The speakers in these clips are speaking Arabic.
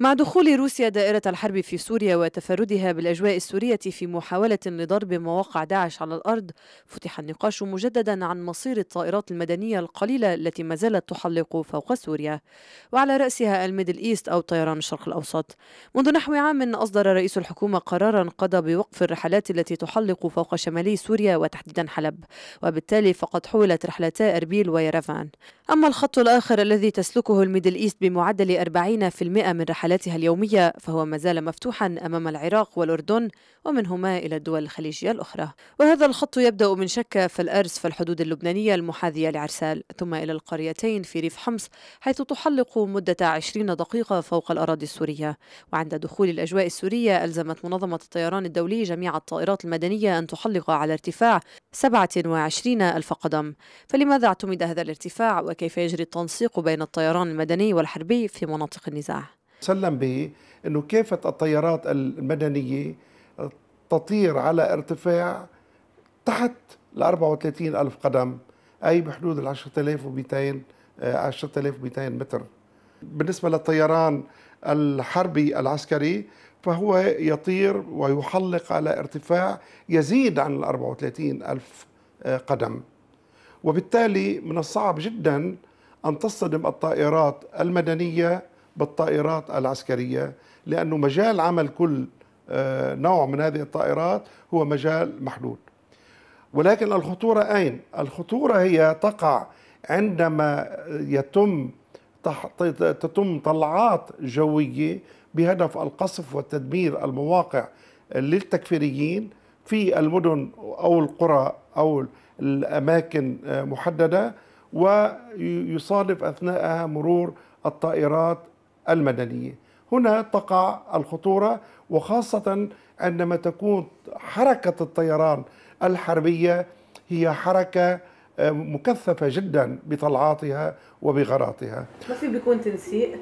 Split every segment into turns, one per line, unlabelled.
مع دخول روسيا دائرة الحرب في سوريا وتفردها بالأجواء السورية في محاولة لضرب مواقع داعش على الأرض فتح النقاش مجددا عن مصير الطائرات المدنية القليلة التي ما زالت تحلق فوق سوريا وعلى رأسها الميدل إيست أو طيران الشرق الأوسط منذ نحو عام أصدر رئيس الحكومة قرارا قضى بوقف الرحلات التي تحلق فوق شمالي سوريا وتحديدا حلب وبالتالي فقد حولت رحلتا أربيل ويرفان أما الخط الآخر الذي تسلكه الميدل إيست بمعدل 40% من رحلات حالاتها اليومية فهو ما زال مفتوحا أمام العراق والأردن ومنهما إلى الدول الخليجية الأخرى وهذا الخط يبدأ من شكة في الأرز في الحدود اللبنانية المحاذية لعرسال ثم إلى القريتين في ريف حمص حيث تحلق مدة 20 دقيقة فوق الأراضي السورية وعند دخول الأجواء السورية ألزمت منظمة الطيران الدولي جميع الطائرات المدنية أن تحلق على ارتفاع 27 ألف قدم فلماذا اعتمد هذا الارتفاع وكيف يجري التنسيق بين الطيران المدني والحربي في مناطق النزاع
سلم به أنه كافة الطيارات المدنية تطير على ارتفاع تحت ال 34 ألف قدم أي بحدود ال 10200 10200 آه، متر بالنسبة للطيران الحربي العسكري فهو يطير ويحلق على ارتفاع يزيد عن ال 34 ألف آه، قدم وبالتالي من الصعب جدا أن تصطدم الطائرات المدنية بالطائرات العسكرية لأنه مجال عمل كل آه، نوع من هذه الطائرات هو مجال محدود ولكن الخطورة أين؟ الخطورة هي تقع عندما يتم تتم طلعات جوية بهدف القصف والتدمير المواقع للتكفيريين في المدن أو القرى أو الأماكن آه، محددة ويصادف أثناءها مرور الطائرات المدنية هنا تقع الخطورة وخاصة عندما تكون حركة الطيران الحربية هي حركة آه، مكثفة جدا بطلعاتها وبغراتها
ما في بيكون تنسيق؟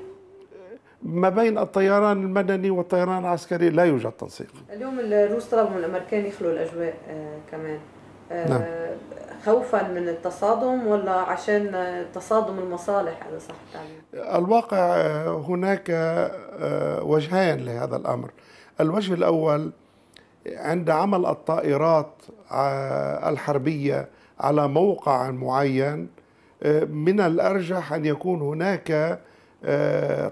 ما بين الطيران المدني والطيران العسكري لا يوجد تنسيق
اليوم الروس طلبوا من الامريكان يخلوا الاجواء آه، كمان نعم. خوفا من التصادم ولا عشان تصادم المصالح على صح التعبير؟
الواقع آه، هناك آه، وجهان لهذا الامر. الوجه الاول عند عمل الطائرات آه، الحربيه على موقع معين من الارجح ان يكون هناك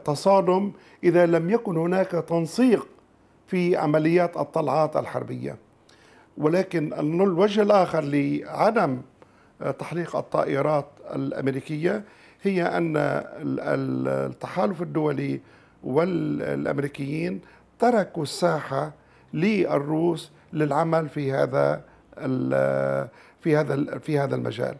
تصادم اذا لم يكن هناك تنسيق في عمليات الطلعات الحربيه. ولكن الوجه الآخر لعدم آه، تحليق الطائرات الأمريكية هي أن التحالف الدولي والأمريكيين تركوا الساحة للروس للعمل في هذا في هذا في هذا المجال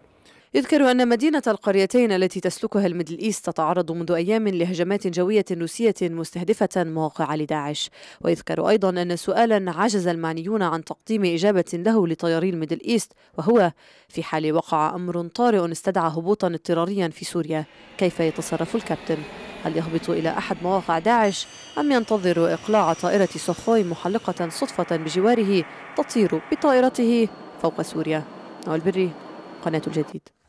يذكر أن مدينة القريتين التي تسلكها الميدل إيست تتعرض منذ أيام لهجمات جوية روسية مستهدفة مواقع لداعش ويذكر أيضا أن سؤالا عجز المعنيون عن تقديم إجابة له لطياري الميدل إيست وهو في حال وقع أمر طارئ استدعى هبوطا اضطراريا في سوريا كيف يتصرف الكابتن؟ هل يهبط إلى أحد مواقع داعش أم ينتظر إقلاع طائرة سوخوي محلقة صدفة بجواره تطير بطائرته فوق سوريا؟ نوال بري قناة الجديد